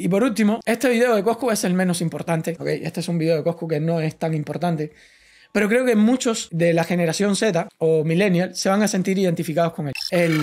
Y por último, este video de Costco es el menos importante. ¿okay? Este es un video de Costco que no es tan importante. Pero creo que muchos de la generación Z o millennial se van a sentir identificados con él. El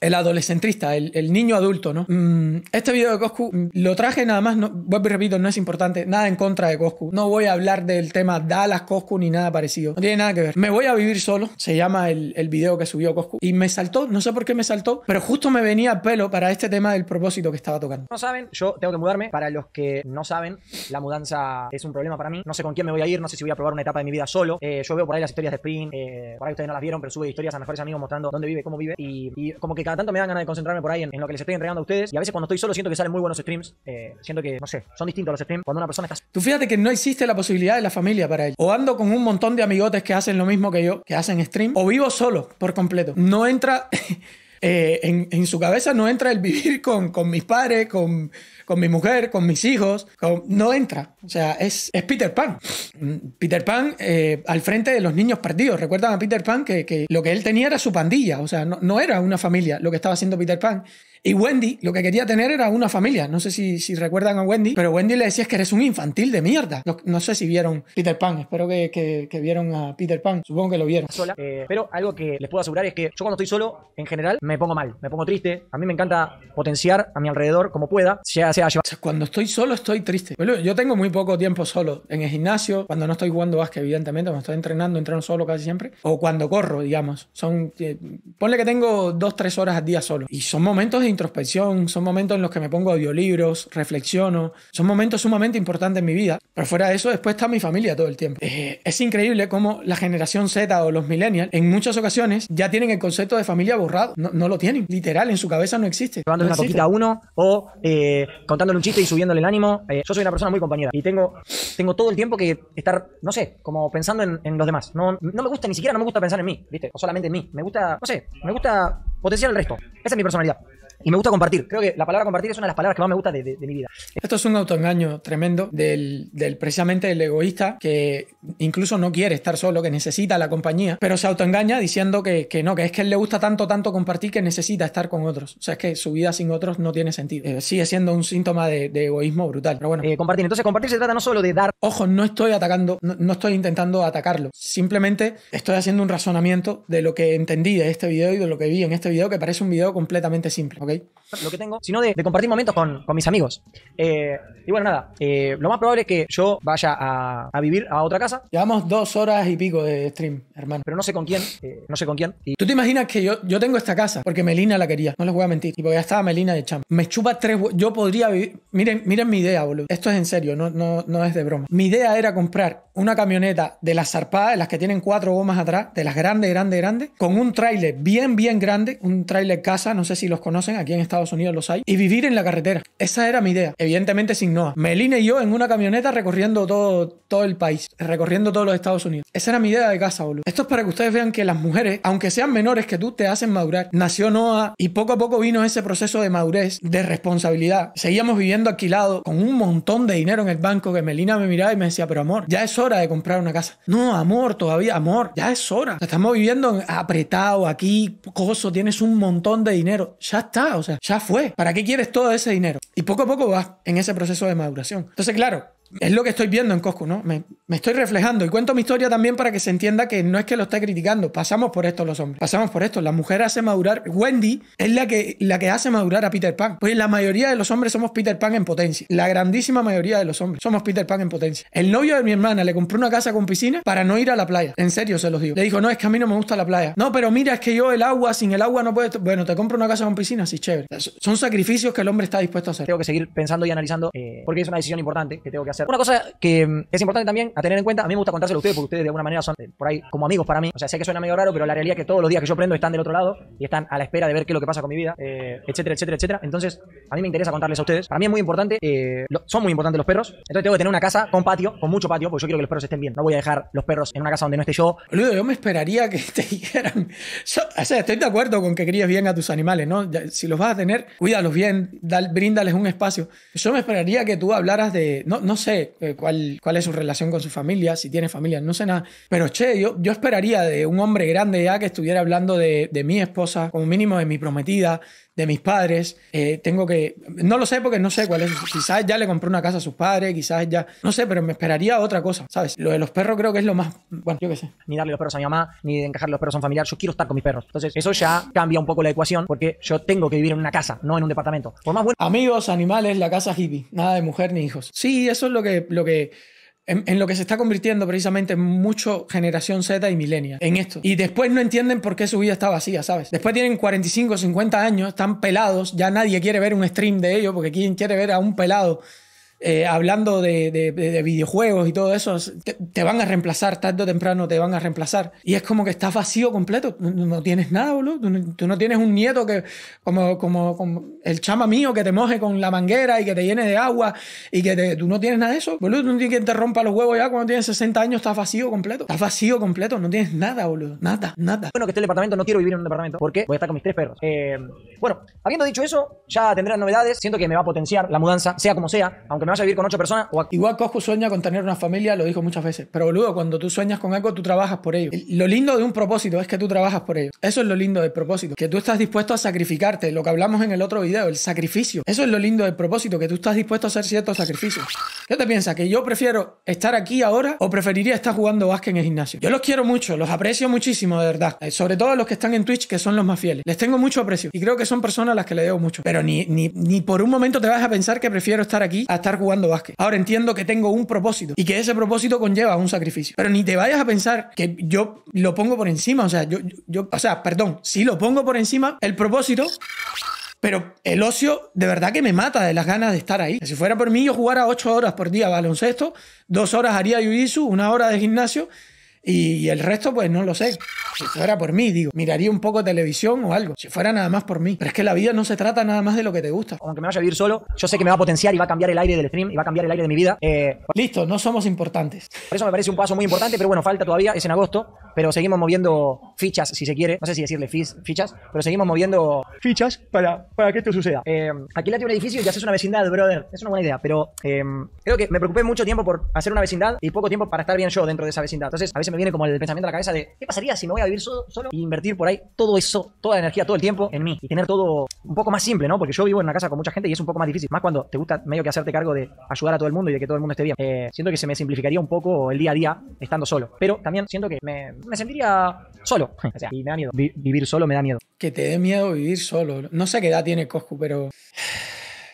el adolescentrista, el, el, niño adulto, ¿no? Mm, este video de Coscu mm, lo traje nada más, no, vuelvo y repito, no es importante, nada en contra de Coscu. No voy a hablar del tema Dallas Coscu ni nada parecido, no tiene nada que ver. Me voy a vivir solo, se llama el, el video que subió Coscu, y me saltó, no sé por qué me saltó, pero justo me venía a pelo para este tema del propósito que estaba tocando. No saben, yo tengo que mudarme, para los que no saben, la mudanza es un problema para mí, no sé con quién me voy a ir, no sé si voy a probar una etapa de mi vida solo, eh, yo veo por ahí las historias de Spring, eh, por ahí ustedes no las vieron, pero sube historias a mejores amigos mostrando dónde vive, cómo vive, y, y como que cada tanto me dan ganas de concentrarme por ahí en, lo que les estoy entregando a ustedes. Y a veces cuando estoy solo siento que salen muy buenos streams. Eh, siento que, no sé, son distintos los streams. Cuando una persona está... Tú fíjate que no existe la posibilidad de la familia para él. O ando con un montón de amigotes que hacen lo mismo que yo, que hacen stream. O vivo solo, por completo. No entra... Eh, en, su cabeza no entra el vivir con, con mis padres, con con mi mujer, con mis hijos. No entra. O sea, es, es Peter Pan. Peter Pan eh, al frente de los niños perdidos. Recuerdan a Peter Pan que, que lo que él tenía era su pandilla. O sea, no, no era una familia lo que estaba haciendo Peter Pan. Y Wendy lo que quería tener era una familia. No sé si, si recuerdan a Wendy, pero Wendy le decía que eres un infantil de mierda. No, sé si vieron Peter Pan. Espero que, que, vieron a Peter Pan. Supongo que lo vieron. Eh, pero algo que les puedo asegurar es que yo cuando estoy solo, en general, me pongo mal, me pongo triste. A mí me encanta potenciar a mi alrededor como pueda, cuando estoy solo estoy triste. Yo tengo muy poco tiempo solo. En el gimnasio, cuando no estoy jugando básquet, evidentemente, cuando estoy entrenando, entreno solo casi siempre. O cuando corro, digamos. Son, eh, ponle que tengo dos, tres horas al día solo. Y son momentos de introspección, son momentos en los que me pongo audiolibros, reflexiono. Son momentos sumamente importantes en mi vida. Pero fuera de eso, después está mi familia todo el tiempo. Eh, es increíble cómo la generación Z o los millennials, en muchas ocasiones, ya tienen el concepto de familia borrado. No, lo tienen. Literal, en su cabeza no existe. Llevando una uno o eh, contándole un chiste y subiéndole el ánimo. Eh, yo soy una persona muy compañera y tengo, tengo todo el tiempo que estar, no sé, como pensando en, los demás. No, no me gusta, ni siquiera no me gusta pensar en mí, ¿viste? O solamente en mí. Me gusta, no sé, me gusta potenciar el resto. Esa es mi personalidad. Y me gusta compartir. Creo que la palabra compartir es una de las palabras que más me gusta de, mi vida. Esto es un autoengaño tremendo del, precisamente del egoísta que incluso no quiere estar solo, que necesita la compañía, pero se autoengaña diciendo que, no, que es que él le gusta tanto, tanto compartir que necesita estar con otros. O sea, es que su vida sin otros no tiene sentido. Eh, sigue siendo un síntoma de, egoísmo brutal. Pero bueno. Eh, compartir. Entonces, compartir se trata no solo de dar. Ojo, no estoy atacando, no, estoy intentando atacarlo. Simplemente estoy haciendo un razonamiento de lo que entendí de este video y de lo que vi en este video, que parece un video completamente simple lo que tengo, sino de, compartir momentos con, mis amigos. Eh, y bueno, nada, eh, lo más probable es que yo vaya a, vivir a otra casa. Llevamos dos horas y pico de stream, hermano. Pero no sé con quién, eh, no sé con quién. Y... ¿Tú te imaginas que yo, yo tengo esta casa? Porque Melina la quería, no les voy a mentir. Y porque ya estaba Melina de Cham. Me chupa tres Yo podría vivir... Miren, miren mi idea, boludo. Esto es en serio, no, no, no es de broma. Mi idea era comprar una camioneta de las zarpadas, de las que tienen cuatro gomas atrás, de las grandes, grandes, grandes, con un tráiler bien, bien grande, un trailer casa, no sé si los conocen, aquí en Estados Unidos los hay, y vivir en la carretera. Esa era mi idea, evidentemente sin Noah. Melina y yo en una camioneta recorriendo todo, todo el país, recorriendo todos los Estados Unidos. Esa era mi idea de casa, boludo. Esto es para que ustedes vean que las mujeres, aunque sean menores que tú, te hacen madurar. Nació Noah y poco a poco vino ese proceso de madurez, de responsabilidad. Seguíamos viviendo alquilado con un montón de dinero en el banco que Melina me miraba y me decía, pero amor, ya es hora de comprar una casa. No, amor, todavía, amor, ya es hora. Estamos viviendo apretado aquí, coso, tienes un montón de dinero. Ya está, o sea, ya fue. ¿Para qué quieres todo ese dinero? Y poco a poco vas en ese proceso de maduración. Entonces, claro, es lo que estoy viendo en Cosco ¿no? Me, estoy reflejando y cuento mi historia también para que se entienda que no es que lo esté criticando, pasamos por esto los hombres, pasamos por esto, la mujer hace madurar, Wendy es la que, la que hace madurar a Peter Pan, pues la mayoría de los hombres somos Peter Pan en potencia, la grandísima mayoría de los hombres somos Peter Pan en potencia. El novio de mi hermana le compró una casa con piscina para no ir a la playa, en serio se los digo, le dijo, no, es que a mí no me gusta la playa, no, pero mira, es que yo el agua, sin el agua no puedo, bueno, te compro una casa con piscina, sí, chévere, son sacrificios que el hombre está dispuesto a hacer. Tengo que seguir pensando y analizando eh, porque es una decisión importante que tengo que hacer una cosa que mm, es importante también a tener en cuenta, a mí me gusta contárselo a ustedes porque ustedes de alguna manera son eh, por ahí como amigos para mí. O sea, sé que suena medio raro, pero la realidad es que todos los días que yo prendo están del otro lado y están a la espera de ver qué es lo que pasa con mi vida, eh, etcétera, etcétera, etcétera. Entonces, a mí me interesa contarles a ustedes. Para mí es muy importante, eh, son muy importantes los perros. Entonces tengo que tener una casa con patio, con mucho patio, porque yo quiero que los perros estén bien. No voy a dejar los perros en una casa donde no esté yo. yo me esperaría que te dijeran. o sea, estoy de acuerdo con que críes bien a tus animales, ¿no? Si los vas a tener, cuídalos bien, bríndales un espacio. Yo me esperaría que tú hablaras de. No, sé eh, cuál, cuál es su relación con su familia, si tiene familia, no sé nada. Pero che, yo, yo esperaría de un hombre grande ya que estuviera hablando de, de mi esposa, como mínimo de mi prometida, de mis padres. Eh, tengo que. No lo sé porque no sé cuál es. Quizás ya le compró una casa a sus padres, quizás ya. No sé, pero me esperaría otra cosa, ¿sabes? Lo de los perros creo que es lo más. Bueno, yo qué sé. Ni darle los perros a mi mamá, ni encajarle los perros a un familiar. Yo quiero estar con mis perros. Entonces, eso ya cambia un poco la ecuación porque yo tengo que vivir en una casa, no en un departamento. Por más bueno. Amigos, animales, la casa hippie. Nada de mujer ni hijos. Sí, eso es lo que, en, lo que se está convirtiendo precisamente mucho generación Z y milenia en esto. Y después no entienden por qué su vida está vacía, ¿sabes? Después tienen 45, 50 años, están pelados, ya nadie quiere ver un stream de ellos porque quién quiere ver a un pelado eh, hablando de, videojuegos y todo eso, te, van a reemplazar, tarde o temprano te van a reemplazar. Y es como que estás vacío completo, no tienes nada, boludo. Tú no, tienes un nieto que, como, como, el chama mío, que te moje con la manguera y que te llene de agua y que tú no tienes nada de eso, boludo. Tú no tienes quien te rompa los huevos ya cuando tienes 60 años, estás vacío completo. Estás vacío completo, no tienes nada, boludo. Nada, nada. Bueno, que este departamento, no quiero vivir en un departamento porque voy a estar con mis tres perros. Eh, bueno, habiendo dicho eso, ya tendrán novedades. Siento que me va a potenciar la mudanza, sea como sea, aunque me vas a vivir con ocho personas. Igual Coscu sueña con tener una familia, lo dijo muchas veces. Pero boludo, cuando tú sueñas con algo, tú trabajas por ello. Lo lindo de un propósito es que tú trabajas por ello. Eso es lo lindo del propósito. Que tú estás dispuesto a sacrificarte. Lo que hablamos en el otro video, el sacrificio. Eso es lo lindo del propósito, que tú estás dispuesto a hacer ciertos sacrificios. ¿Qué te piensas? ¿Que yo prefiero estar aquí ahora o preferiría estar jugando básquet en el gimnasio? Yo los quiero mucho, los aprecio muchísimo, de verdad. Eh, sobre todo los que están en Twitch, que son los más fieles. Les tengo mucho aprecio. Y creo que son personas a las que le debo mucho. Pero ni, ni, ni por un momento te vas a pensar que prefiero estar aquí a estar jugando básquet. Ahora entiendo que tengo un propósito y que ese propósito conlleva un sacrificio. Pero ni te vayas a pensar que yo lo pongo por encima. O sea, yo, yo o sea, perdón, si lo pongo por encima, el propósito pero el ocio de verdad que me mata de las ganas de estar ahí. Si fuera por mí, yo jugara 8 horas por día baloncesto, 2 horas haría jiu una hora de gimnasio y, el resto, pues no lo sé. Si fuera por mí, digo, miraría un poco televisión o algo. Si fuera nada más por mí. Pero es que la vida no se trata nada más de lo que te gusta. Aunque me vaya a vivir solo, yo sé que me va a potenciar y va a cambiar el aire del stream y va a cambiar el aire de mi vida. Eh, Listo, no somos importantes. Por eso me parece un paso muy importante, pero bueno, falta todavía, es en agosto. Pero seguimos moviendo fichas, si se quiere. No sé si decirle fichas, pero seguimos moviendo fichas para, para que esto suceda. Eh, aquí tiene un edificio y haces una vecindad, brother. Es una buena idea, pero eh, creo que me preocupé mucho tiempo por hacer una vecindad y poco tiempo para estar bien yo dentro de esa vecindad. Entonces, a veces me viene como el pensamiento a la cabeza de ¿qué pasaría si me voy a vivir solo e invertir por ahí todo eso, toda la energía, todo el tiempo en mí y tener todo un poco más simple, ¿no? Porque yo vivo en una casa con mucha gente y es un poco más difícil, más cuando te gusta medio que hacerte cargo de ayudar a todo el mundo y de que todo el mundo esté bien. Eh, siento que se me simplificaría un poco el día a día estando solo, pero también siento que me, sentiría solo, o sea, y me da miedo. vivir solo me da miedo. Que te dé miedo vivir solo. No sé qué edad tiene Coscu, pero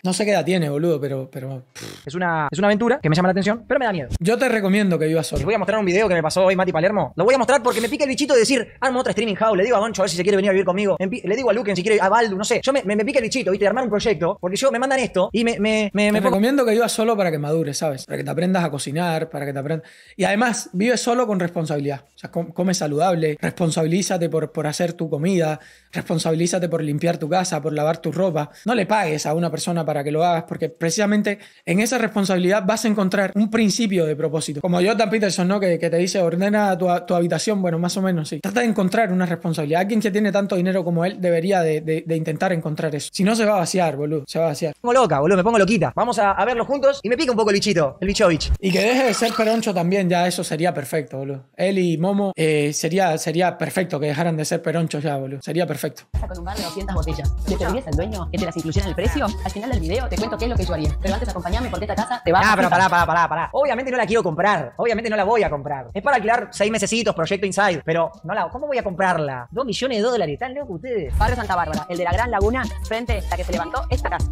no sé qué edad tiene, boludo, pero. pero es, una, es una aventura que me llama la atención, pero me da miedo. Yo te recomiendo que vivas solo. Les voy a mostrar un video que me pasó hoy Mati Palermo. Lo voy a mostrar porque me pica el bichito de decir, armo otra streaming house. Le digo a Goncho a ver si se quiere venir a vivir conmigo. Le digo a Luquen si quiere, a Baldu, no sé. Yo me, me, pica el bichito, ¿viste? De armar un proyecto. Porque yo me mandan esto y me. me, recomiendo que vivas solo para que madures, ¿sabes? Para que te aprendas a cocinar, para que te aprendas. Y además, vive solo con responsabilidad. O sea, come saludable, responsabilízate por, por hacer tu comida, responsabilízate por limpiar tu casa, por lavar tu ropa. No le pagues a una persona para para que lo hagas, porque precisamente en esa responsabilidad vas a encontrar un principio de propósito. Como Jordan Peterson, ¿no? Que, te dice, ordena tu, tu, habitación, bueno, más o menos, sí. Trata de encontrar una responsabilidad. Alguien que tiene tanto dinero como él debería de, de, intentar encontrar eso. Si no, se va a vaciar, boludo, se va a vaciar. Me pongo loca, boludo, me pongo loquita. Vamos a, a verlo juntos y me pica un poco el bichito, el bichovich. Y que deje de ser peroncho también, ya eso sería perfecto, boludo. Él y Momo eh, sería, sería perfecto que dejaran de ser peronchos ya, boludo. Sería perfecto. Con un bar de 200 botellas. ¿Le pedirías al dueño que te las en el precio? Al final video, te cuento qué es lo que yo haría. Pero antes acompáñame porque esta casa te va ah, a. Ah, pero pará, pará, pará, Obviamente no la quiero comprar. Obviamente no la voy a comprar. Es para alquilar seis mesecitos, proyecto inside. Pero no la. ¿Cómo voy a comprarla? Dos millones de dólares, tan loco ustedes. Padre Santa Bárbara, el de la Gran Laguna, frente a la que se levantó esta casa.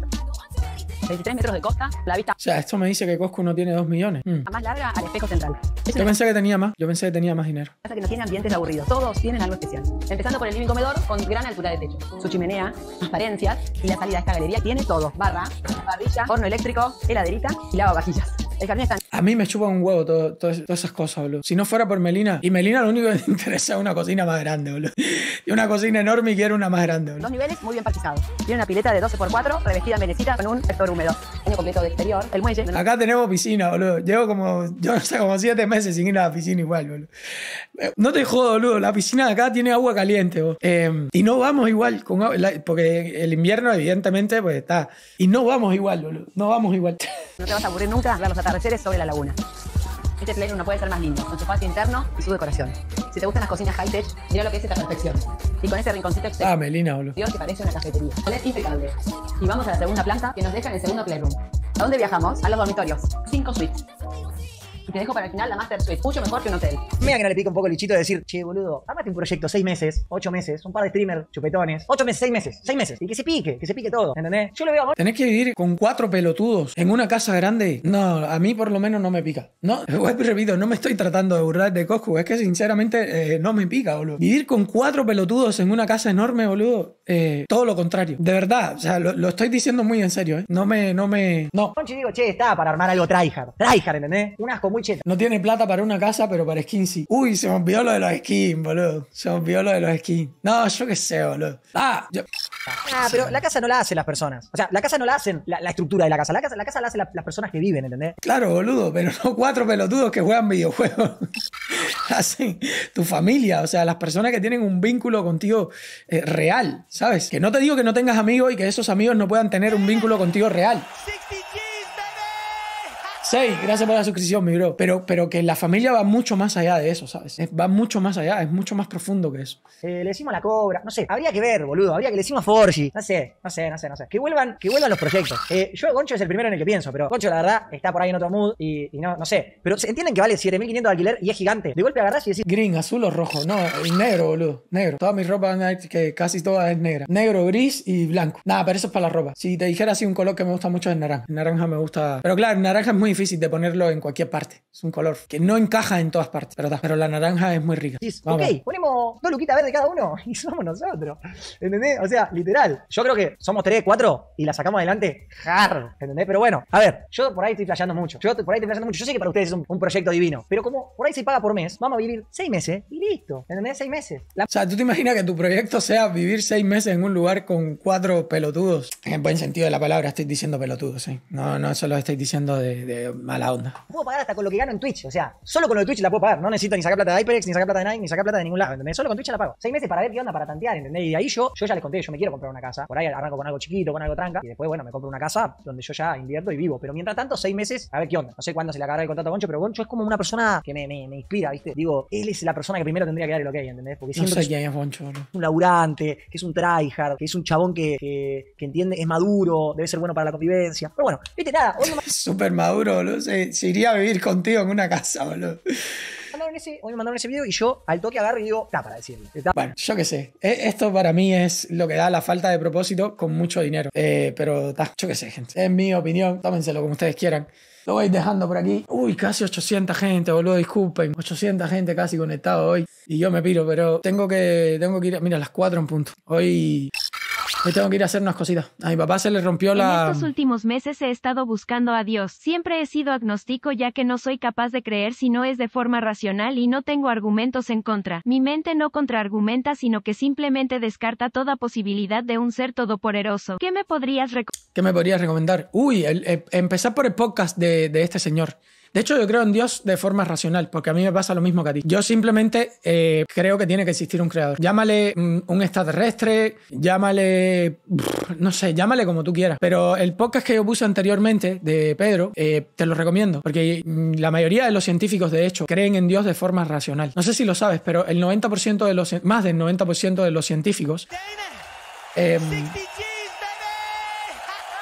23 metros de costa, la vista... O sea, esto me dice que Costco no tiene 2 millones. a mm. más larga al espejo central. Yo pensé que tenía más. Yo pensé que tenía más dinero. Casa que no tiene ambientes aburridos. Todos tienen algo especial. Empezando por el living comedor con gran altura de techo. Su chimenea, transparencias y la salida de esta galería tiene todo. Barra, parrilla, horno eléctrico, heladerita y lavavajillas. A mí me chupa un huevo todo, todas esas cosas, boludo. Si no fuera por Melina, y Melina lo único que le interesa es una cocina más grande, boludo. Y una cocina enorme y quiero una más grande, boludo. Dos niveles muy bien Tiene una pileta de 12x4 revestida en venecita con un sector húmedo. Año completo de exterior, el muelle. Acá tenemos piscina, boludo. Llevo como, yo no sé, como siete meses sin ir a la piscina igual, boludo. Eh, no te jodo, boludo. La piscina de acá tiene agua caliente, boludo. Em, y no vamos igual con agua, porque el invierno, evidentemente, pues está. Y no vamos igual, boludo. No vamos igual. No te vas a aburrir nunca ver los atardeceres sobre la laguna. Este playroom no puede ser más lindo, con su espacio interno y su decoración. Si te gustan las cocinas high-tech, mira lo que es esta perfección. Y con ese rinconcito externo, ah, Melina, boludo. Dios, que parece una cafetería. Es este impecable. Y vamos a la segunda planta que nos deja en el segundo playroom. ¿A dónde viajamos? A los dormitorios. Cinco suites te dejo para el final la Master Suite, mucho mejor que un hotel. Me que no le pica un poco el lichito de decir, che, boludo, armate un proyecto seis meses, ocho meses, un par de streamers, chupetones, ocho meses, seis meses, seis meses, y que se pique, que se pique todo, ¿entendés? Yo lo veo amor. Tenés que vivir con cuatro pelotudos en una casa grande. No, a mí por lo menos no me pica. No, repito, no me estoy tratando de burlar de Coscu, es que sinceramente eh, no me pica, boludo. Vivir con cuatro pelotudos en una casa enorme, boludo, eh, todo lo contrario. De verdad, o sea, lo, estoy diciendo muy en serio, ¿eh? No me, no me, no. Conchi digo, che, está para armar algo tryhard, tryhard, ¿entendés? Un asco muy no tiene plata para una casa, pero para skins sí. Uy, se me olvidó lo de los skins, boludo. Se me olvidó lo de los skins. No, yo qué sé, boludo. Ah, ah pero la casa no la hacen las personas. O sea, la casa no la hacen la, estructura de la casa. La casa la, casa hacen las personas que viven, ¿entendés? Claro, boludo, pero no cuatro pelotudos que juegan videojuegos. hacen tu familia, o sea, las personas que tienen un vínculo contigo eh, real, ¿sabes? Que no te digo que no tengas amigos y que esos amigos no puedan tener un vínculo contigo real. Sí, gracias por la suscripción, mi bro. Pero, pero que la familia va mucho más allá de eso, ¿sabes? Va mucho más allá, es mucho más profundo que eso. Eh, le decimos la cobra, no sé, habría que ver, boludo, habría que le decimos a Forgi, no sé, no sé, no sé, no sé. Que vuelvan, que vuelvan los proyectos. Eh, yo, Goncho es el primero en el que pienso, pero Goncho, la verdad, está por ahí en otro mood y, no, no sé. Pero entienden que vale 7500 de alquiler y es gigante. De golpe agarrás y decís. Green, azul o rojo, no, negro, boludo, negro. Toda mi ropa, que casi toda es negra. Negro, gris y blanco. Nada, pero eso es para la ropa. Si te dijera así un color que me gusta mucho es naranja. naranja me gusta. Pero claro, naranja es muy difícil de ponerlo en cualquier parte. Es un color que no encaja en todas partes, Pero la naranja es muy rica. Ok, ponemos dos luquitas verdes cada uno y somos nosotros. ¿Entendés? O sea, literal. Yo creo que somos tres, cuatro y la sacamos adelante Jar. ¿Entendés? Pero bueno, a ver, yo por ahí estoy flasheando mucho. Yo por ahí estoy mucho. Yo sé que para ustedes es un, proyecto divino, pero como por ahí se paga por mes, vamos a vivir seis meses y listo. ¿Entendés? Seis meses. O sea, ¿tú te imaginas que tu proyecto sea vivir seis meses en un lugar con cuatro pelotudos? En buen sentido de la palabra, estoy diciendo pelotudos, ¿eh? No, no, eso lo estoy diciendo de mala onda. Puedo pagar hasta con lo que gano en Twitch. O sea, solo con lo de Twitch la puedo pagar. No necesito ni sacar plata de HyperX, ni sacar plata de Nike, ni sacar plata de ningún lado. ¿Entendés? Solo con Twitch la pago. Seis meses para ver qué onda, para tantear, ¿entendés? Y ahí yo, yo ya les conté, yo me quiero comprar una casa. Por ahí arranco con algo chiquito, con algo tranca. Y después, bueno, me compro una casa donde yo ya invierto y vivo. Pero mientras tanto, seis meses, a ver qué onda. No sé cuándo se le acabará el contrato a Goncho, pero Goncho es como una persona que me, me, me, inspira, ¿viste? Digo, él es la persona que primero tendría que dar el ok, ¿entendés? Porque siento no sé quién es, un laburante, que es un tryhard, que es un chabón que, que, entiende, es maduro, debe ser bueno para la convivencia. Pero bueno, viste, nada. maduro, boludo. Se, iría a vivir contigo en una casa, boludo. Mandaron hoy me mandaron ese video y yo al toque agarro y digo, está para decirlo. Bueno, yo qué sé. E, esto para mí es lo que da la falta de propósito con mucho dinero. Eh, pero está, yo qué sé, gente. Es mi opinión. Tómenselo como ustedes quieran. Lo voy dejando por aquí. Uy, casi 800 gente, boludo, disculpen. 800 gente casi conectado hoy. Y yo me piro, pero tengo que, tengo que ir. A, mira, las 4 en punto. Hoy Hoy tengo que ir a hacer unas cositas. A mi papá se le rompió la... En estos últimos meses he estado buscando a Dios. Siempre he sido agnóstico ya que no soy capaz de creer si no es de forma racional y no tengo argumentos en contra. Mi mente no contraargumenta sino que simplemente descarta toda posibilidad de un ser todopoderoso. ¿Qué me podrías recomendar? ¿Qué me podrías recomendar? Uy, eh, empezar por el podcast de este señor. De hecho, yo creo en Dios de forma racional, porque a mí me pasa lo mismo que a ti. Yo simplemente eh, creo que tiene que existir un creador. Llámale mm, un extraterrestre, llámale, no sé, llámale como tú quieras. Pero el podcast que yo puse anteriormente de Pedro, eh, te lo recomiendo, porque mm, la mayoría de los científicos, de hecho, creen en Dios de forma racional. No sé si lo sabes, pero el 90% de los, más del 90% de los científicos... Eh, em,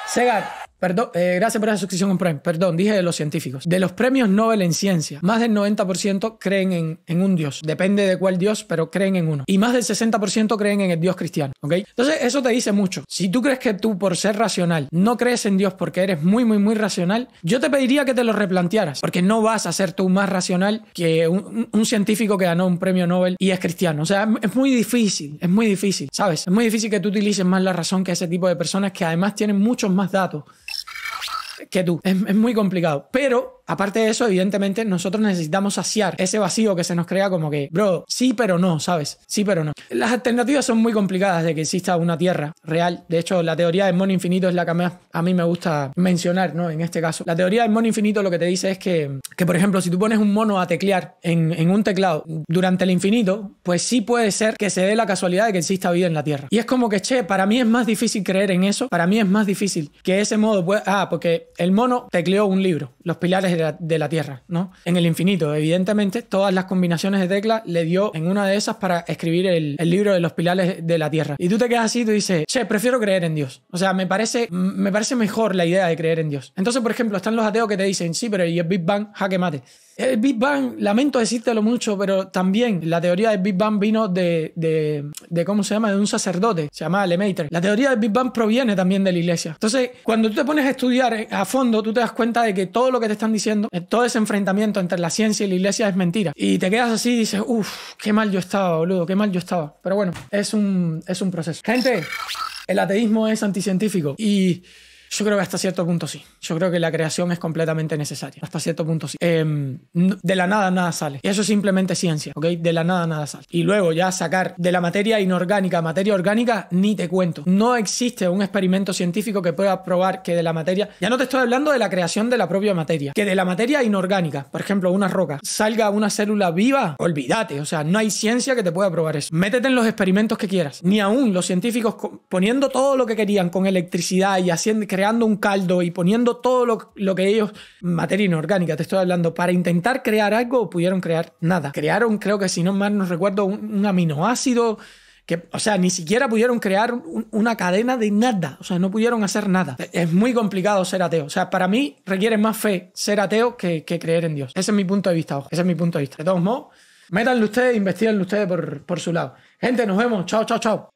Segar, Perdón, eh, gracias por esa suscripción en Perdón, dije de los científicos. De los premios Nobel en ciencia, más del 90% creen en, un dios. Depende de cuál dios, pero creen en uno. Y más del 60% creen en el dios cristiano. ¿Ok? Entonces, eso te dice mucho. Si tú crees que tú, por ser racional, no crees en Dios porque eres muy, muy, muy racional, yo te pediría que te lo replantearas. Porque no vas a ser tú más racional que un científico que ganó un premio Nobel y es cristiano. O sea, es muy difícil. Es muy difícil, ¿sabes? Es muy difícil que tú utilices más la razón que ese tipo de personas que además tienen muchos más datos que tú. Es, muy complicado. Pero, aparte de eso, evidentemente, nosotros necesitamos saciar ese vacío que se nos crea como que, bro, sí, pero no, ¿sabes? Sí, pero no. Las alternativas son muy complicadas de que exista una Tierra real. De hecho, la teoría del mono infinito es la que más a mí me gusta mencionar, ¿no? En este caso. La teoría del mono infinito lo que te dice es que, que por ejemplo, si tú pones un mono a teclear en, un teclado durante el infinito, pues sí puede ser que se dé la casualidad de que exista vida en la Tierra. Y es como que, che, para mí es más difícil creer en eso, para mí es más difícil que ese modo, ah, porque el mono tecleó un libro, Los pilares de la, Tierra, ¿no? En el infinito, evidentemente, todas las combinaciones de teclas le dio en una de esas para escribir el, libro de los pilares de la Tierra. Y tú te quedas así y tú dices, che, prefiero creer en Dios. O sea, me parece, me parece mejor la idea de creer en Dios. Entonces, por ejemplo, están los ateos que te dicen, sí, pero el Big Bang? Jaque mate. El eh, Big Bang, lamento decírtelo mucho, pero también la teoría del Big Bang vino de, de, ¿cómo se llama? De un sacerdote, se llama Lemaitre. La teoría del Big Bang proviene también de la iglesia. Entonces, cuando tú te pones a estudiar eh, a fondo, tú te das cuenta de que todo lo que te están diciendo, eh, todo ese enfrentamiento entre la ciencia y la iglesia es mentira. Y te quedas así y dices, uff, qué mal yo estaba, boludo, qué mal yo estaba. Pero bueno, es un, es un proceso. Gente, el ateísmo es anticientífico y... Yo creo que hasta cierto punto sí. Yo creo que la creación es completamente necesaria. Hasta cierto punto sí. Eh, de la nada nada sale. Eso es simplemente ciencia, ¿ok? De la nada nada sale. Y luego ya sacar de la materia inorgánica, materia orgánica, ni te cuento. No existe un experimento científico que pueda probar que de la materia, ya no te estoy hablando de la creación de la propia materia, que de la materia inorgánica, por ejemplo, una roca, salga una célula viva, olvídate, o sea, no hay ciencia que te pueda probar eso. Métete en los experimentos que quieras. Ni aún los científicos poniendo todo lo que querían con electricidad y haciendo creando un caldo y poniendo todo lo, que ellos, materia inorgánica, te estoy hablando, para intentar crear algo, pudieron crear nada. Crearon, creo que si no mal no recuerdo, un, aminoácido. Que, o sea, ni siquiera pudieron crear una cadena de nada, o sea, no pudieron hacer nada. E, es muy complicado ser ateo, o sea, para mí requiere más fe ser ateo que, creer en Dios. Ese es mi punto de vista, ojo, ese es mi punto de vista. De todos modos, métanlo ustedes, investiguenlo ustedes por, por su lado. Gente, nos vemos, chao, chao, chao.